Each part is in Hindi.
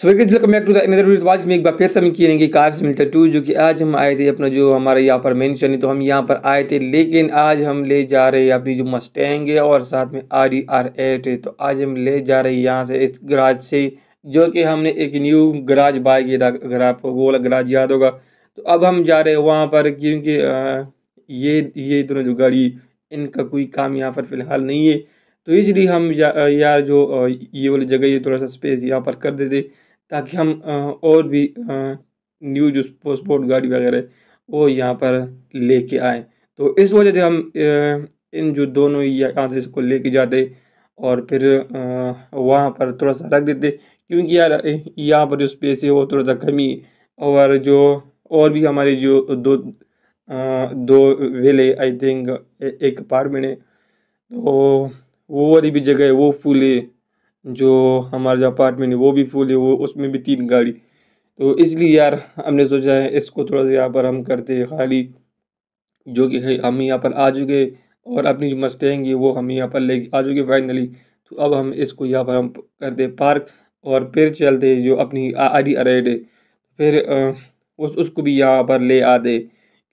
स्वागत welcome back to the another तो आज में एक बार फिर से हम किए नहीं कार से मिलता टू जो कि आज हम आए थे अपना जो हमारा यहाँ पर मेन चैनल तो हम यहाँ पर आए थे लेकिन आज हम ले जा रहे हैं अपनी जो मस्टैंग है और साथ में आर डी आर एट है तो आज हम ले जा रहे हैं यहाँ से इस गराज से जो कि हमने एक न्यू गराज बाय किया था अगर आपको वो वाला गराज याद होगा तो अब हम जा रहे हैं वहाँ पर क्योंकि ये ये दोनों जो गाड़ी इनका कोई काम यहाँ पर फिलहाल नहीं है तो इसलिए हम या, यार जो ये वाली जगह ये थोड़ा सा स्पेस यहाँ पर कर देते ताकि हम और भी न्यू जो स्पोर्ट गाड़ी वगैरह वो यहाँ पर लेके आए तो इस वजह से हम इन जो दोनों यहाँ से इसको लेके जाते और फिर वहाँ पर थोड़ा सा रख देते क्योंकि यार यहाँ पर जो स्पेस है वो थोड़ा सा कमी और जो और भी हमारे जो दो आ, दो वेले आई थिंक एक अपार्टमेंट है तो वो वाली भी जगह है वो फुल है जो हमारा जो अपार्टमेंट है वो भी फुल है वो उसमें भी तीन गाड़ी तो इसलिए यार हमने सोचा है इसको थोड़ा सा यहाँ पर हम करते हैं खाली जो कि हम यहाँ पर आ चुके और अपनी जो मस्टेंगे वो हम यहाँ पर ले आ चुके फाइनली तो अब हम इसको यहाँ पर हम करते पार्क और फिर चलते जो अपनी आडी अरेड है फिर उस उसको भी यहाँ पर ले आते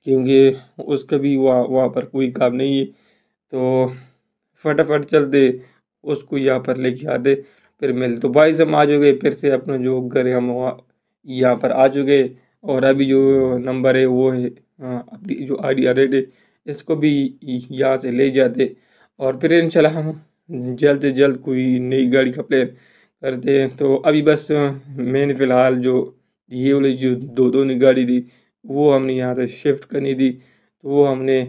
क्योंकि उसका भी वहाँ वहाँ पर कोई काम नहीं है तो फटाफट चल दे उसको यहाँ पर लेके आ दे फिर मिल तो भाई हम आ चुके फिर से अपना जो घर हम वहाँ यहाँ पर आ चुके और अभी जो नंबर है वो है हाँ, अपनी जो आई डी है इसको भी यहाँ से ले जाते और फिर इंशाल्लाह हम जल्द से जल्द कोई नई गाड़ी का प्लान करते हैं तो अभी बस हाँ, मैंने फ़िलहाल जो ये वाली जो दो दो नई गाड़ी थी वो हमने यहाँ से शिफ्ट करनी थी तो वो हमने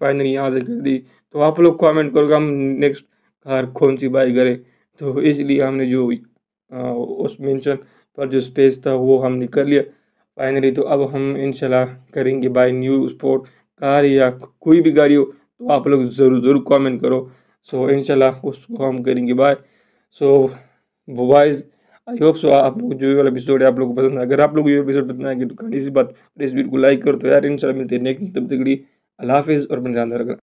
फाइनली यहाँ से कर दी तो आप लोग कमेंट करोगे हम नेक्स्ट कार कौन सी बाई करें तो इसलिए हमने जो आ, उस मेंशन पर जो स्पेस था वो हमने कर लिया फाइनली तो अब हम इनशाला करेंगे बाई न्यू स्पोर्ट कार या कोई भी गाड़ी हो तो आप लोग ज़रूर ज़रूर कमेंट करो सो इंशाल्लाह इनशाला उसको हम करेंगे बाय सो वाइज आई होप सो आप लोग जो वाला एपिसोड है आप लोग को पसंद है अगर आप लोग ये एपिसोड पसंद आएगी तो कहीं सी बात इस वीडियो को लाइक करो तो यार इन मिलते हैं नेक्स्ट तब तक अल्लाह हाफिज़ और बन ध्यान रखना